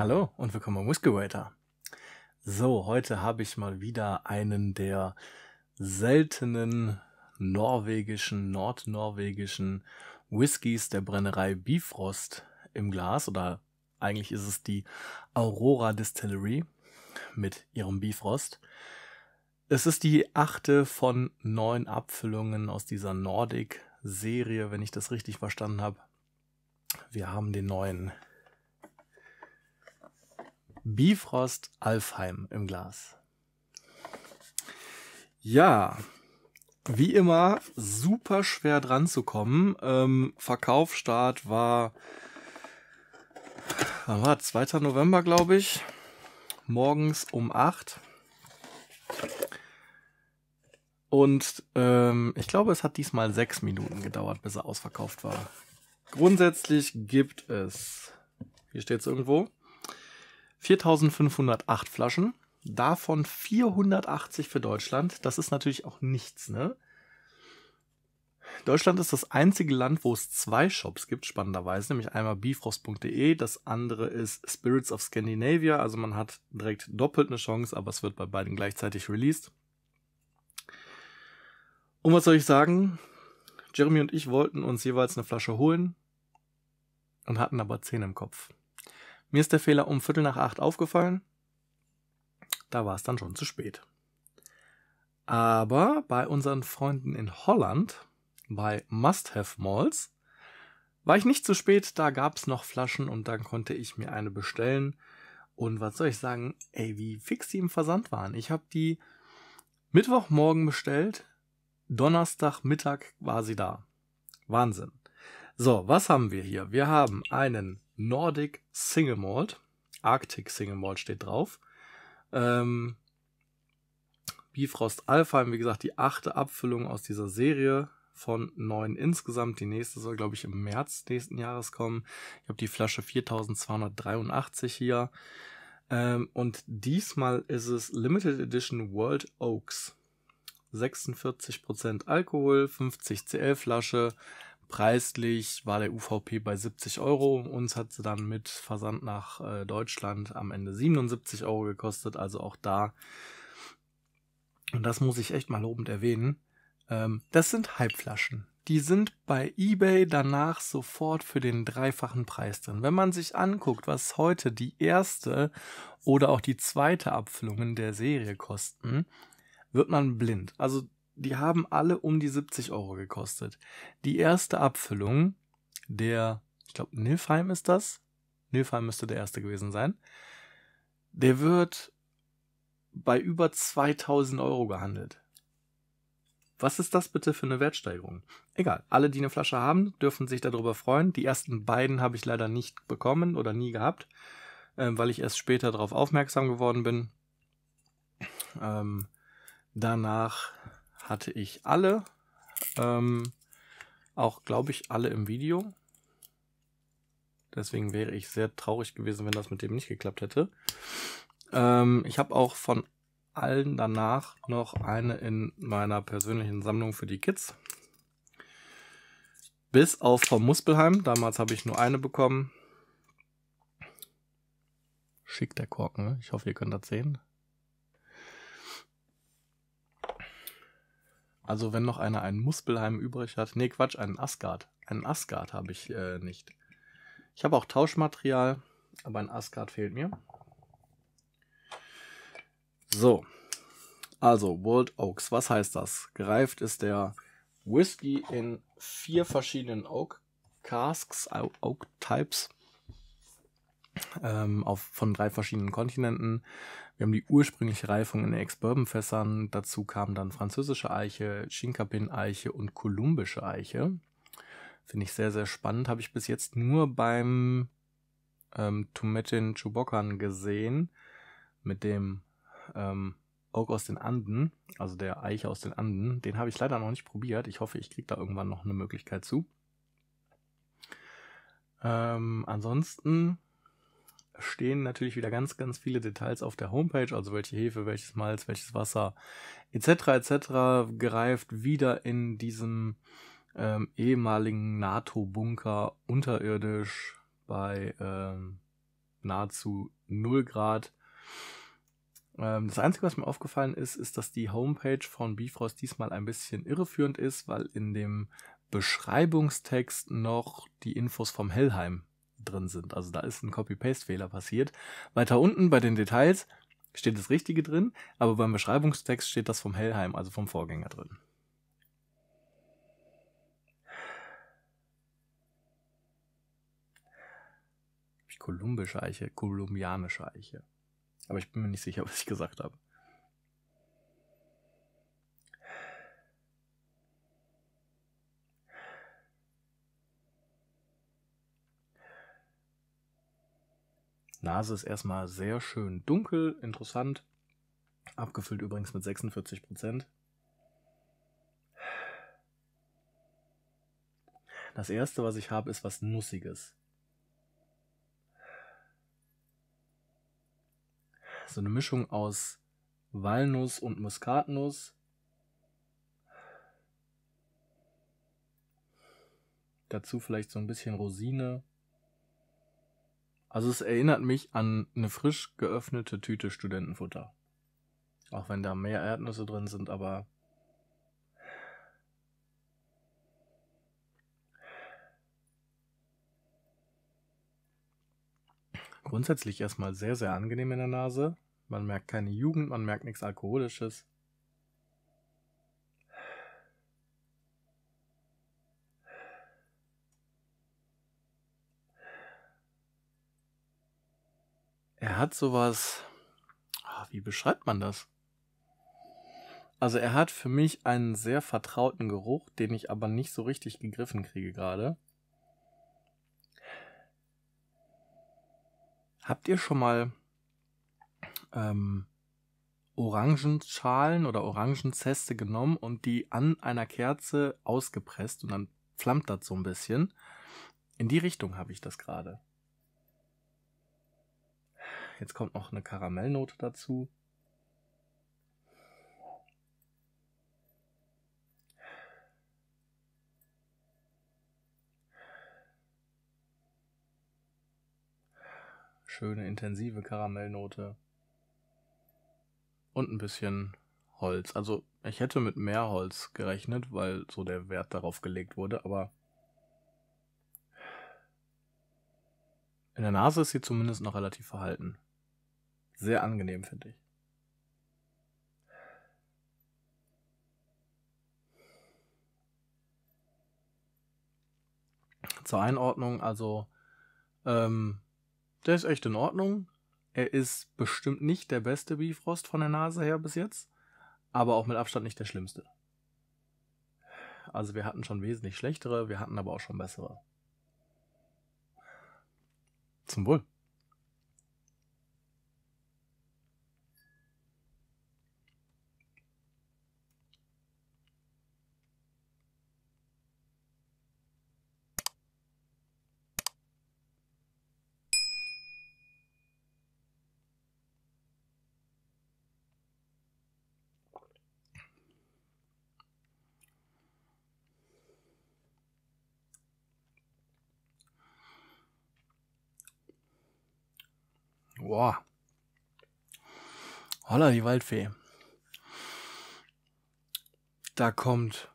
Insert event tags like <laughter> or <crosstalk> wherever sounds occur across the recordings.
Hallo und willkommen beim Whiskey Waiter. So, heute habe ich mal wieder einen der seltenen norwegischen, nordnorwegischen Whiskys der Brennerei Bifrost im Glas oder eigentlich ist es die Aurora Distillery mit ihrem Bifrost. Es ist die achte von neun Abfüllungen aus dieser Nordic-Serie, wenn ich das richtig verstanden habe. Wir haben den neuen Bifrost Alfheim im Glas. Ja, wie immer super schwer dran zu kommen. Ähm, Verkaufsstart war, war 2. November, glaube ich, morgens um 8. Und ähm, ich glaube, es hat diesmal sechs Minuten gedauert, bis er ausverkauft war. Grundsätzlich gibt es, hier steht es irgendwo, 4508 Flaschen, davon 480 für Deutschland. Das ist natürlich auch nichts, ne? Deutschland ist das einzige Land, wo es zwei Shops gibt, spannenderweise, nämlich einmal bifrost.de, das andere ist Spirits of Scandinavia, also man hat direkt doppelt eine Chance, aber es wird bei beiden gleichzeitig released. Und was soll ich sagen? Jeremy und ich wollten uns jeweils eine Flasche holen und hatten aber zehn im Kopf. Mir ist der Fehler um Viertel nach acht aufgefallen. Da war es dann schon zu spät. Aber bei unseren Freunden in Holland, bei Must-Have Malls, war ich nicht zu spät, da gab es noch Flaschen und dann konnte ich mir eine bestellen. Und was soll ich sagen, ey, wie fix die im Versand waren. Ich habe die Mittwochmorgen bestellt, Donnerstagmittag war sie da. Wahnsinn. So, was haben wir hier? Wir haben einen Nordic Single Malt. Arctic Single Malt steht drauf. Ähm, Bifrost Alpha, wie gesagt, die achte Abfüllung aus dieser Serie von neun insgesamt. Die nächste soll, glaube ich, im März nächsten Jahres kommen. Ich habe die Flasche 4283 hier. Ähm, und diesmal ist es Limited Edition World Oaks. 46% Alkohol, 50 CL Flasche, Preislich war der UVP bei 70 Euro. Uns hat sie dann mit Versand nach äh, Deutschland am Ende 77 Euro gekostet. Also auch da. Und das muss ich echt mal lobend erwähnen. Ähm, das sind Halbflaschen. Die sind bei eBay danach sofort für den dreifachen Preis drin. Wenn man sich anguckt, was heute die erste oder auch die zweite Abfüllungen der Serie kosten, wird man blind. Also die haben alle um die 70 Euro gekostet. Die erste Abfüllung der, ich glaube, Nilfheim ist das. Nilfheim müsste der erste gewesen sein. Der wird bei über 2000 Euro gehandelt. Was ist das bitte für eine Wertsteigerung? Egal, alle, die eine Flasche haben, dürfen sich darüber freuen. Die ersten beiden habe ich leider nicht bekommen oder nie gehabt, äh, weil ich erst später darauf aufmerksam geworden bin. Ähm, danach hatte ich alle. Ähm, auch, glaube ich, alle im Video. Deswegen wäre ich sehr traurig gewesen, wenn das mit dem nicht geklappt hätte. Ähm, ich habe auch von allen danach noch eine in meiner persönlichen Sammlung für die Kids. Bis auf vom Muspelheim. Damals habe ich nur eine bekommen. Schick der Korken, ne? Ich hoffe, ihr könnt das sehen. Also wenn noch einer einen Muspelheim übrig hat. Nee, Quatsch, einen Asgard. Einen Asgard habe ich äh, nicht. Ich habe auch Tauschmaterial, aber ein Asgard fehlt mir. So. Also, World Oaks, was heißt das? Gereift ist der Whisky in vier verschiedenen Oak Casks, Oak Types ähm, auf, von drei verschiedenen Kontinenten. Wir haben die ursprüngliche Reifung in Ex-Bourbon-Fässern. Dazu kamen dann französische Eiche, Chinkapin-Eiche und kolumbische Eiche. Finde ich sehr, sehr spannend. Habe ich bis jetzt nur beim ähm, Tumetin Chubokan gesehen, mit dem ähm, Oak aus den Anden, also der Eiche aus den Anden. Den habe ich leider noch nicht probiert. Ich hoffe, ich kriege da irgendwann noch eine Möglichkeit zu. Ähm, ansonsten stehen natürlich wieder ganz, ganz viele Details auf der Homepage, also welche Hefe, welches Malz, welches Wasser etc. etc. greift wieder in diesem ähm, ehemaligen NATO-Bunker unterirdisch bei ähm, nahezu 0 Grad. Ähm, das Einzige, was mir aufgefallen ist, ist, dass die Homepage von Bifrost diesmal ein bisschen irreführend ist, weil in dem Beschreibungstext noch die Infos vom Hellheim drin sind. Also da ist ein Copy-Paste-Fehler passiert. Weiter unten bei den Details steht das Richtige drin, aber beim Beschreibungstext steht das vom Hellheim, also vom Vorgänger drin. Kolumbische Eiche, kolumbianische Eiche. Aber ich bin mir nicht sicher, <laughs> was ich gesagt habe. Nase ist erstmal sehr schön dunkel, interessant. Abgefüllt übrigens mit 46 Prozent. Das erste, was ich habe, ist was Nussiges. So eine Mischung aus Walnuss und Muskatnuss. Dazu vielleicht so ein bisschen Rosine. Also es erinnert mich an eine frisch geöffnete Tüte Studentenfutter. Auch wenn da mehr Erdnüsse drin sind, aber grundsätzlich erstmal sehr, sehr angenehm in der Nase. Man merkt keine Jugend, man merkt nichts Alkoholisches. hat sowas. Ah, wie beschreibt man das? Also er hat für mich einen sehr vertrauten Geruch, den ich aber nicht so richtig gegriffen kriege gerade. Habt ihr schon mal ähm, Orangenschalen oder Orangenzeste genommen und die an einer Kerze ausgepresst und dann flammt das so ein bisschen? In die Richtung habe ich das gerade. Jetzt kommt noch eine Karamellnote dazu. Schöne intensive Karamellnote. Und ein bisschen Holz. Also ich hätte mit mehr Holz gerechnet, weil so der Wert darauf gelegt wurde, aber in der Nase ist sie zumindest noch relativ verhalten sehr angenehm, finde ich. Zur Einordnung, also ähm, der ist echt in Ordnung. Er ist bestimmt nicht der beste Bifrost von der Nase her bis jetzt, aber auch mit Abstand nicht der schlimmste. Also wir hatten schon wesentlich schlechtere, wir hatten aber auch schon bessere. Zum Wohl. Boah. Holla, die Waldfee. Da kommt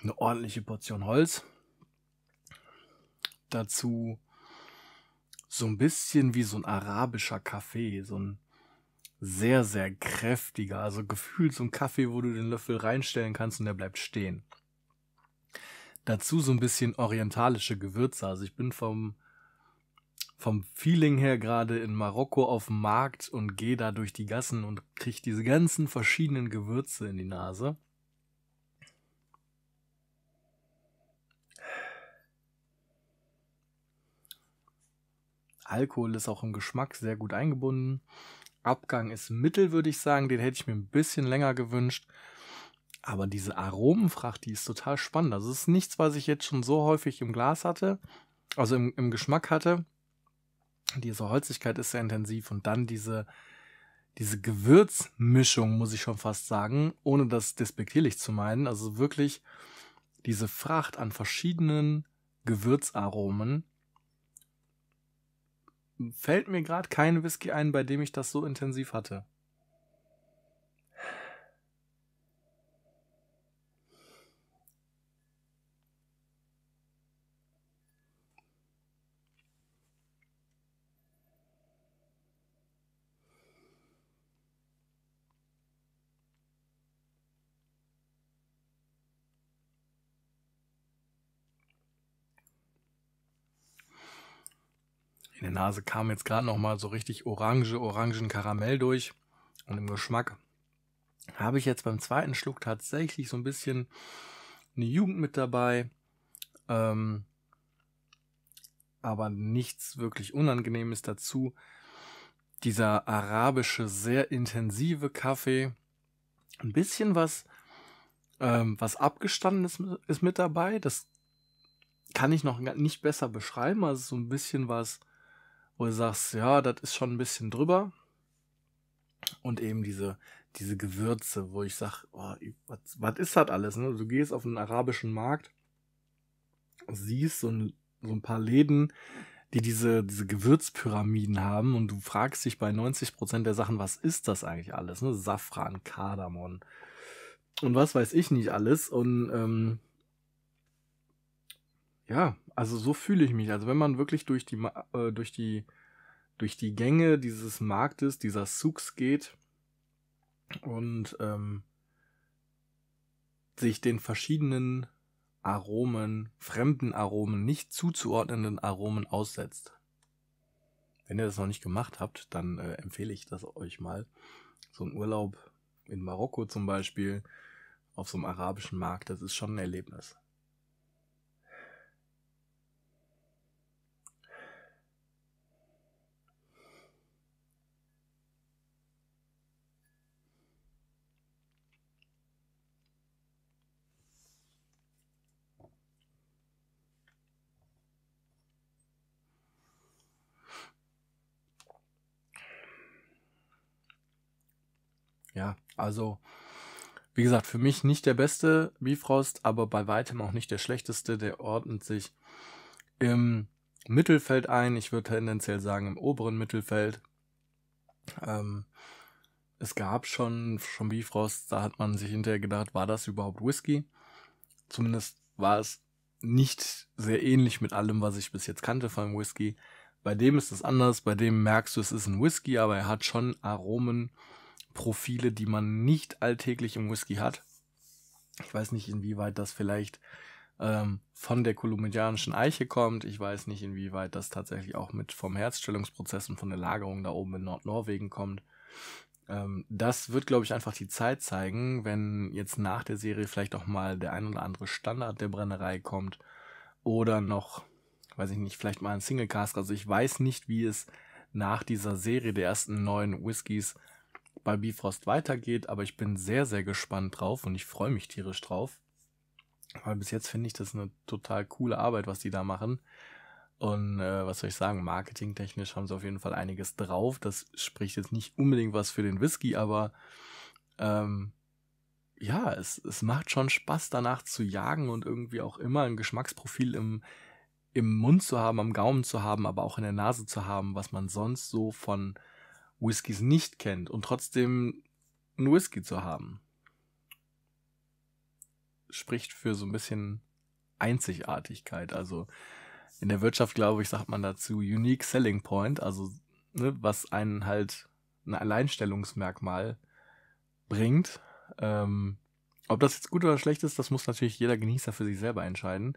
eine ordentliche Portion Holz. Dazu so ein bisschen wie so ein arabischer Kaffee, so ein sehr, sehr kräftiger, also gefühlt so ein Kaffee, wo du den Löffel reinstellen kannst und der bleibt stehen. Dazu so ein bisschen orientalische Gewürze. Also ich bin vom vom Feeling her gerade in Marokko auf dem Markt und gehe da durch die Gassen und kriege diese ganzen verschiedenen Gewürze in die Nase. Alkohol ist auch im Geschmack sehr gut eingebunden. Abgang ist mittel, würde ich sagen. Den hätte ich mir ein bisschen länger gewünscht. Aber diese Aromenfracht, die ist total spannend. Das also ist nichts, was ich jetzt schon so häufig im Glas hatte, also im, im Geschmack hatte. Diese Holzigkeit ist sehr intensiv und dann diese, diese Gewürzmischung, muss ich schon fast sagen, ohne das despektierlich zu meinen. Also wirklich diese Fracht an verschiedenen Gewürzaromen. Fällt mir gerade kein Whisky ein, bei dem ich das so intensiv hatte. In der Nase kam jetzt gerade noch mal so richtig orange, Orangenkaramell durch. Und im Geschmack habe ich jetzt beim zweiten Schluck tatsächlich so ein bisschen eine Jugend mit dabei. Ähm, aber nichts wirklich Unangenehmes dazu. Dieser arabische, sehr intensive Kaffee. Ein bisschen was, ähm, was ist, ist mit dabei. Das kann ich noch nicht besser beschreiben. Also so ein bisschen was wo du sagst, ja, das ist schon ein bisschen drüber. Und eben diese, diese Gewürze, wo ich sag, oh, was, was ist das alles? Ne? Du gehst auf einen arabischen Markt, siehst so ein, so ein paar Läden, die diese, diese Gewürzpyramiden haben und du fragst dich bei 90% Prozent der Sachen, was ist das eigentlich alles? Ne? Safran, Kardamom und was weiß ich nicht alles. Und ähm, ja, also so fühle ich mich. Also wenn man wirklich durch die, äh, durch die, durch die Gänge dieses Marktes, dieser Souks geht und ähm, sich den verschiedenen Aromen, fremden Aromen, nicht zuzuordnenden Aromen aussetzt. Wenn ihr das noch nicht gemacht habt, dann äh, empfehle ich das euch mal. So ein Urlaub in Marokko zum Beispiel, auf so einem arabischen Markt, das ist schon ein Erlebnis. Ja, also wie gesagt, für mich nicht der beste Bifrost, aber bei weitem auch nicht der schlechteste. Der ordnet sich im Mittelfeld ein. Ich würde tendenziell sagen im oberen Mittelfeld. Ähm, es gab schon, schon Bifrost, da hat man sich hinterher gedacht, war das überhaupt Whisky? Zumindest war es nicht sehr ähnlich mit allem, was ich bis jetzt kannte von Whisky. Bei dem ist es anders, bei dem merkst du, es ist ein Whisky, aber er hat schon Aromen, Profile, die man nicht alltäglich im Whisky hat. Ich weiß nicht, inwieweit das vielleicht ähm, von der kolumbianischen Eiche kommt. Ich weiß nicht, inwieweit das tatsächlich auch mit vom Herzstellungsprozess und von der Lagerung da oben in Nordnorwegen kommt. Ähm, das wird, glaube ich, einfach die Zeit zeigen, wenn jetzt nach der Serie vielleicht auch mal der ein oder andere Standard der Brennerei kommt oder noch, weiß ich nicht, vielleicht mal ein Single Cask. Also ich weiß nicht, wie es nach dieser Serie der ersten neuen Whiskys bei Bifrost weitergeht, aber ich bin sehr, sehr gespannt drauf und ich freue mich tierisch drauf. Weil bis jetzt finde ich das eine total coole Arbeit, was die da machen. Und äh, was soll ich sagen, marketingtechnisch haben sie auf jeden Fall einiges drauf. Das spricht jetzt nicht unbedingt was für den Whisky, aber ähm, ja, es, es macht schon Spaß, danach zu jagen und irgendwie auch immer ein Geschmacksprofil im, im Mund zu haben, am Gaumen zu haben, aber auch in der Nase zu haben, was man sonst so von Whiskys nicht kennt und trotzdem einen Whisky zu haben, spricht für so ein bisschen Einzigartigkeit. Also in der Wirtschaft, glaube ich, sagt man dazu Unique Selling Point, also ne, was einen halt ein Alleinstellungsmerkmal bringt. Ähm, ob das jetzt gut oder schlecht ist, das muss natürlich jeder Genießer für sich selber entscheiden.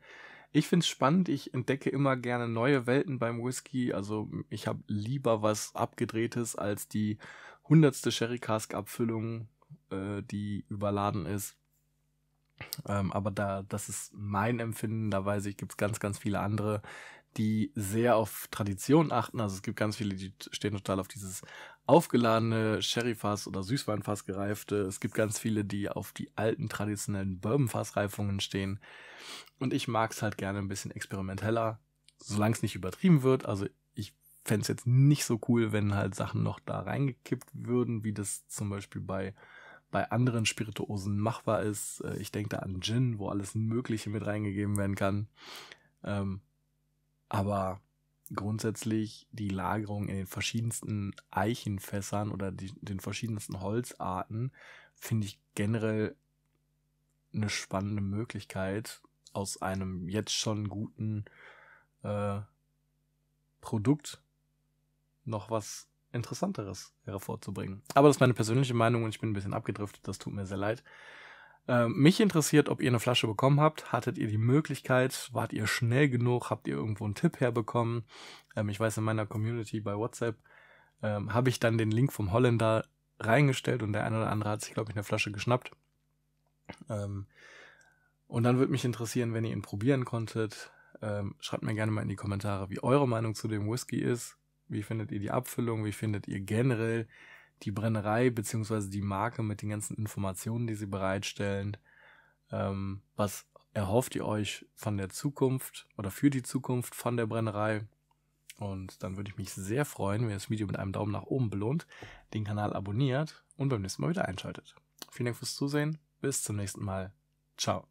Ich finde es spannend, ich entdecke immer gerne neue Welten beim Whisky. Also ich habe lieber was Abgedrehtes als die hundertste Sherry Cask Abfüllung, äh, die überladen ist. Ähm, aber da, das ist mein Empfinden, da weiß ich, gibt es ganz, ganz viele andere, die sehr auf Tradition achten. Also es gibt ganz viele, die stehen total auf dieses aufgeladene Sherryfass oder Süßweinfass gereifte. Es gibt ganz viele, die auf die alten traditionellen Bourbonfassreifungen stehen. Und ich mag es halt gerne ein bisschen experimenteller, solange es nicht übertrieben wird. Also ich fände es jetzt nicht so cool, wenn halt Sachen noch da reingekippt würden, wie das zum Beispiel bei bei anderen Spirituosen machbar ist. Äh, ich denke da an Gin, wo alles Mögliche mit reingegeben werden kann. Ähm, aber grundsätzlich die Lagerung in den verschiedensten Eichenfässern oder die, den verschiedensten Holzarten finde ich generell eine spannende Möglichkeit, aus einem jetzt schon guten äh, Produkt noch was Interessanteres hervorzubringen. Aber das ist meine persönliche Meinung und ich bin ein bisschen abgedriftet, das tut mir sehr leid. Äh, mich interessiert, ob ihr eine Flasche bekommen habt. Hattet ihr die Möglichkeit? Wart ihr schnell genug? Habt ihr irgendwo einen Tipp herbekommen? Ähm, ich weiß, in meiner Community bei WhatsApp ähm, habe ich dann den Link vom Holländer reingestellt und der eine oder andere hat sich, glaube ich, eine Flasche geschnappt. Ähm, und dann würde mich interessieren, wenn ihr ihn probieren konntet. Ähm, schreibt mir gerne mal in die Kommentare, wie eure Meinung zu dem Whisky ist. Wie findet ihr die Abfüllung? Wie findet ihr generell die Brennerei bzw. die Marke mit den ganzen Informationen, die sie bereitstellen. Ähm, was erhofft ihr euch von der Zukunft oder für die Zukunft von der Brennerei? Und dann würde ich mich sehr freuen, wenn ihr das Video mit einem Daumen nach oben belohnt, den Kanal abonniert und beim nächsten Mal wieder einschaltet. Vielen Dank fürs Zusehen. Bis zum nächsten Mal. Ciao.